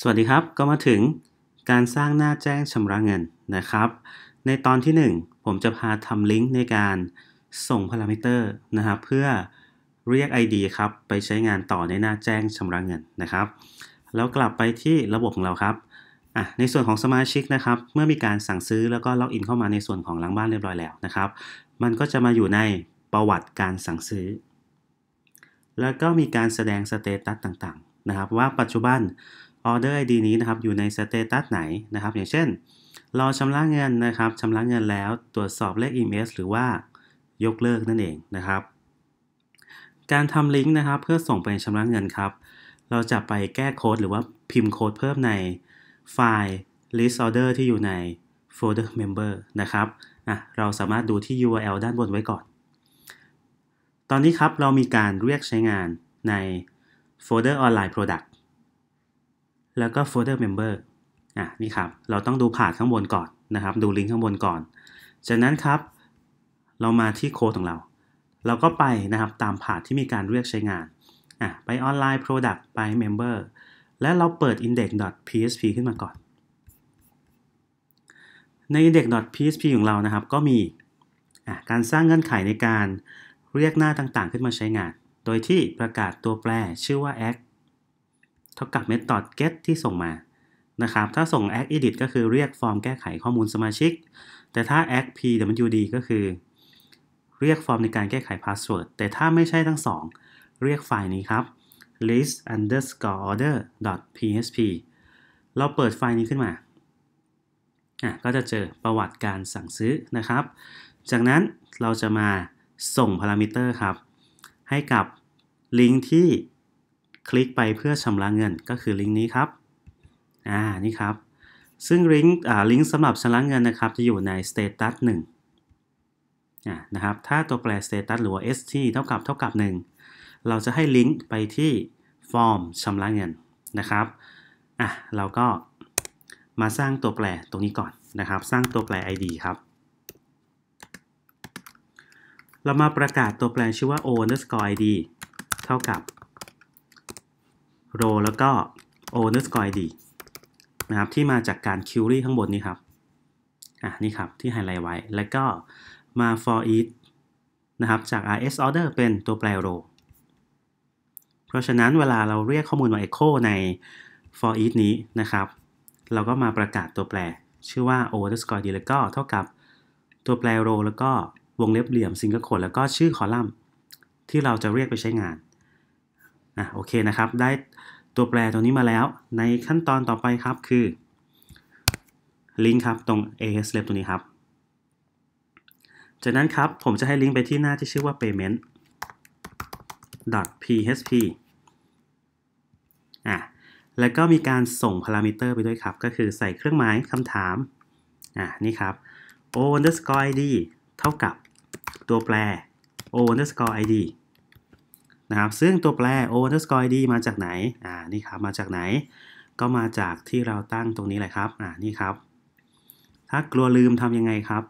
สวัสดีครับ ก็มาถึงการสร้างหน้าแจ้งชำระเงินนะครับ ในตอนที่ 1 ผมจะพาทำลิงก์ในการส่งพารามิเตอร์นะครับ เพื่อเรียก ID ครับไปใช้งานต่อในหน้าแจ้งชำระเงินนะครับ แล้วกลับไปที่ระบบของเราครับอ่ะในส่วนของสมาชิกนะครับ เมื่อมีการสั่งซื้อแล้วก็ล็อกอินเข้ามาในส่วนของหลังบ้านเรียบร้อยแล้วนะครับ มันก็จะมาอยู่ในประวัติการสั่งซื้อ แล้วก็มีการแสดงสเตตัสต่างๆ นะครับ ว่าปัจจุบันออเดอร์ไอดีนี้นะครับ อยู่ในสเตตัสไหนนะครับ อย่างเช่นรอชำระเงินนะครับชำระเงินแล้วตรวจสอบเลขอีเมลหรือว่ายกเลิกนั่นเองนะครับ การทำลิงก์นะครับเพื่อส่งไปชำระเงินครับ เราจะไปแก้โค้ดหรือว่าพิมพ์โค้ดเพิ่มในไฟล์ list order ที่อยู่ใน folder member นะครับอ่ะเราสามารถดูที่ URL ด้านบนไว้ก่อน ตอนนี้ครับเรามีการเรียกใช้งานใน folder online product แล้วก็ folder member อ่ะนี่ครับ เราต้องดูผ่านข้างบนก่อนนะครับ ดูลิงก์ข้างบนก่อน จากนั้นครับ เรามาที่โค้ดของเรา เราก็ไปนะครับตามผ่านที่มีการเรียกใช้งาน อ่ะไปออนไลน์ product ไป member และเราเปิด index.php ขึ้นมาก่อน ใน index.php ของเรานะครับก็มีการสร้างเงื่อนไขในการเรียกหน้าต่างๆขึ้นมาใช้งาน โดยที่ประกาศตัวแปรชื่อว่า act เท่ากับ method get ที่ส่งมา นะครับ ถ้าส่ง act edit ก็คือเรียกฟอร์มแก้ไขข้อมูลสมาชิก แต่ถ้า act pwd ก็คือ เรียกฟอร์มในการแก้ไข password แต่ถ้าไม่ใช่ทั้งสอง เรียกไฟล์นี้ครับ list underscore order php เราเปิดไฟล์นี้ขึ้นมา อ่ะ ก็จะเจอประวัติการสั่งซื้อนะครับ จากนั้นเราจะมาส่งพารามิเตอร์ครับ ให้กับลิงก์ที่คลิกไปเพื่อชำระเงินก็คือลิงก์นี้ครับ อ่านี่ครับ ซึ่งลิงก์อ่าลิงก์สำหรับชำระเงินนะครับจะอยู่ใน status 1อ่านะครับ ถ้าตัวแปร status หรือว st เท่ากับเท่ากับ 1 เราจะให้ลิงก์ไปที่ฟอร์มชำระเงินนะครับ อ่ะเราก็มาสร้างตัวแปรตรงนี้ก่อนนะครับ สร้างตัวแปร id ครับ เรามาประกาศตัวแปรชื่อว่า o underscore id เท่ากับ r o แล้วก็ o n r s c o r e d นะครับ ที่มาจากการ query ข้างบนนี้ครับ อ่ะนี่ครับ ที่ไฮไลท์ไว้แล้วก็มา for each นะครับ จาก rs order เป็นตัวแปร row เพราะฉะนั้นเวลาเราเรียกข้อมูลมา echo ใน for each นี้นะครับ เราก็มาประกาศตัวแปร ชื่อว่า o n r s c o r e d แล้วก็เท่ากับตัวแปร row แล้วก็วงเล็บเหลี่ยมซิงเกิลโคดแล้วก็ชื่อคอลัมน์ ที่เราจะเรียกไปใช้งานอ่ะโอเคนะครับ ได้ตัวแปรตัวนี้มาแล้วในขั้นตอนต่อไปครับคือ ลิงก์ครับ ตรง aslab ตัวนี้ครับ จากนั้นครับผมจะให้ลิงก์ไปที่หน้าที่ชื่อว่า payment .php อ่ะแล้วก็มีการส่งพารามิเตอร์ไปด้วยครับ ก็คือใส่เครื่องหมายคำถาม อ่ะนี่ครับ o underscore id เท่ากับตัวแปร o underscore id ะครับซึ่งตัวแปร o underscore id มาจากไหน อ่านี่ครับ มาจากไหน ก็มาจากที่เราตั้งตรงนี้แหละครับ อ่านี่ครับ ถ้ากลัวลืมทำยังไงครับ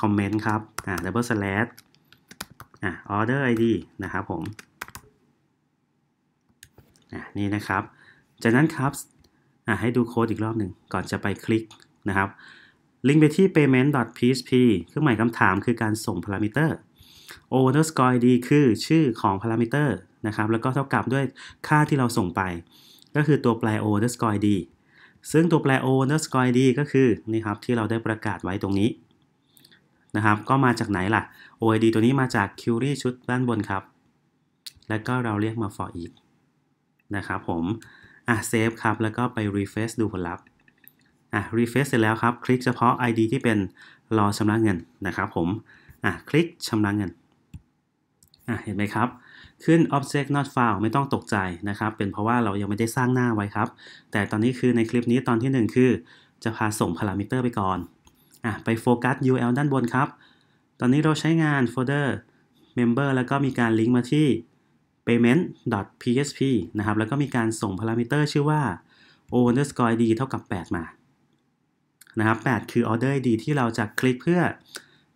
comment ครับ อ่า double slash อ่า order id นะครับผม อ่านี่นะครับ จากนั้นครับ อ่าให้ดูโค้ดอีกรอบหนึ่ง ก่อนจะไปคลิกนะครับ ลิงก์ไปที่ payment.php เครื่องหมายคำถามคือการส่งพารามิเตอร์ O u n d e r ์สกอ e ด d คือชื่อของพารามิเตอร์นะครับแล้วก็เท่ากับด้วยค่าที่เราส่งไป ก็คือตัวแปร O u n d e r ์สกอ e ด d ซึ่งตัวแปร O u n d e r ์สกอ e ด d ก็คือนี่ครับที่เราได้ประกาศไว้ตรงนี้นะครับก็มาจากไหนล่ะ OID ตัวนี้มาจาก query ชุดด้านบนครับ แล้วก็เราเรียกมา for each นะครับผม อ่ะเซฟครับ แล้วก็ไป refresh ดูผลลัพธ์อ่ะ refresh เสร็จแล้วครับ คลิกเฉพาะ ID ที่เป็นรอชำระเงินนะครับ ผมอ่ะคลิกชำระเงินเห็นไหมครับ ขึ้น object not found ไม่ต้องตกใจนะครับ เป็นเพราะว่าเรายังไม่ได้สร้างหน้าไว้ครับ แต่ตอนนี้คือในคลิปนี้ตอนที่1คือ จะพาส่งพารามิเตอร์ไปก่อนอ่ะไปโฟกัส URL ด้านบนครับ ตอนนี้เราใช้งานโฟลเดอร์ member แล้วก็มีการลิงก์มาที่ payment.php นะครับ แล้วก็มีการส่งพารามิเตอร์ชื่อว่า o underscore d เท่ากับ 8 มา นะครับ 8 คือ order id ที่เราจะคลิกเพื่อ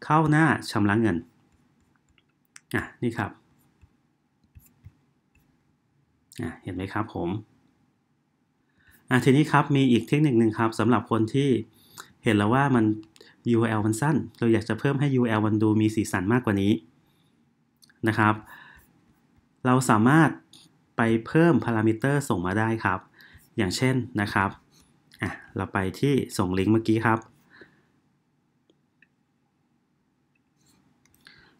เข้าหน้าชำระเงินอ่ะนี่ครับอ่ะเห็นไหมครับผมอ่ะทีนี้ครับมีอีกเทคนิคหนึ่งครับสำหรับคนที่เห็นแล้วว่ามัน URL มันสั้นเราอยากจะเพิ่มให้ URL มันดู มีสีสันมากกว่านี้นะครับ เราสามารถไปเพิ่มพารามิเตอร์ส่งมาได้ครับ อย่างเช่นนะครับอ่ะเราไปที่ส่งลิงก์เมื่อกี้ครับ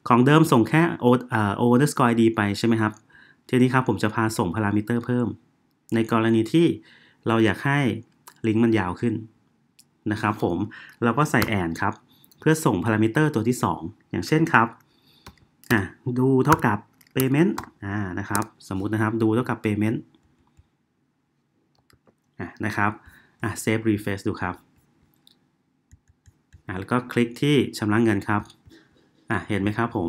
ของเดิมส่งแค่โอ่ดอร์สกอยดีไปใช่ไหมครับ ทีนี้ครับผมจะพาส่งพารามิเตอร์เพิ่ม ในกรณีที่เราอยากให้ลิงก์มันยาวขึ้นนะครับผมเราก็ใส่แอนครับ เพื่อส่งพารามิเตอร์ตัวที่ 2 อย่างเช่นครับอ่ะดูเท่ากับ payment อ่านะครับสมมุตินะครับดูเท่ากับ payment อ่ะนะครับ อ่ะ save refresh ดูครับอ่ะแล้วก็คลิกที่ชำระเงินครับ่ะเห็นไหมครับผม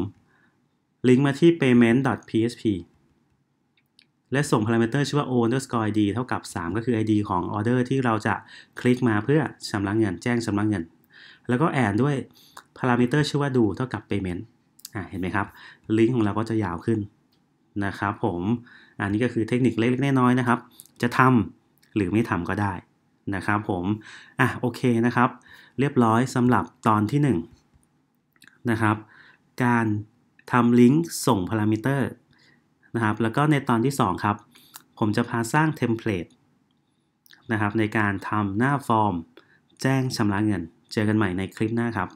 ลิงก์มาที่ p a y m e n t p h p และส่งพารามิเตอร์ชื่อว่า o underscore id เท่ากับ 3 ก็คือ id ของออเดอร์ที่เราจะคลิกมาเพื่อชำระเงินแจ้งชำระเงิน แล้วก็แอนด้วยพารามิเตอร์ชื่อว่าดูเท่ากับ payment อ่ะเห็นไหมครับ ลิงก์ของเราก็จะยาวขึ้นนะครับ ผมอันนี้ก็คือเทคนิคเล็กๆ น้อยๆ นะครับ จะทำหรือไม่ทำก็ได้นะครับ ผมอ่ะโอเคนะครับ เรียบร้อยสำหรับตอนที่ 1 นะครับการทำลิงก์ส่งพารามิเตอร์นะครับ แล้วก็ในตอนที่ 2 ครับ ผมจะพาสร้างเทมเพลตนะครับ ในการทำหน้าฟอร์มแจ้งชำระเงิน เจอกันใหม่ในคลิปหน้าครับ